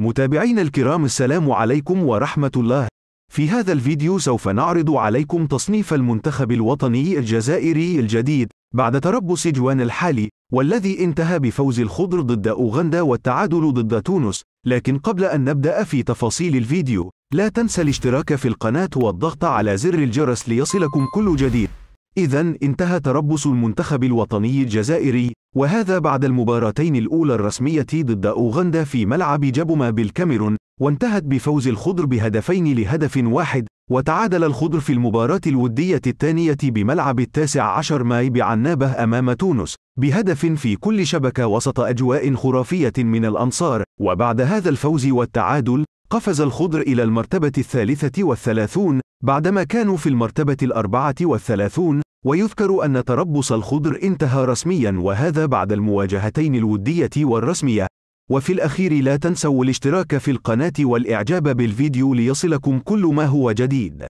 متابعينا الكرام السلام عليكم ورحمة الله في هذا الفيديو سوف نعرض عليكم تصنيف المنتخب الوطني الجزائري الجديد بعد تربص جوان الحالي والذي انتهى بفوز الخضر ضد أوغندا والتعادل ضد تونس لكن قبل أن نبدأ في تفاصيل الفيديو لا تنسى الاشتراك في القناة والضغط على زر الجرس ليصلكم كل جديد إذا انتهى تربص المنتخب الوطني الجزائري وهذا بعد المباراتين الأولى الرسمية ضد أوغندا في ملعب جبوما بالكاميرون وانتهت بفوز الخضر بهدفين لهدف واحد وتعادل الخضر في المباراة الودية الثانية بملعب التاسع عشر ماي بعنابة أمام تونس بهدف في كل شبكة وسط أجواء خرافية من الأنصار وبعد هذا الفوز والتعادل قفز الخضر إلى المرتبة الثالثة والثلاثون بعدما كانوا في المرتبة الأربعة والثلاثون ويذكر أن تربص الخضر انتهى رسميا وهذا بعد المواجهتين الودية والرسمية وفي الأخير لا تنسوا الاشتراك في القناة والإعجاب بالفيديو ليصلكم كل ما هو جديد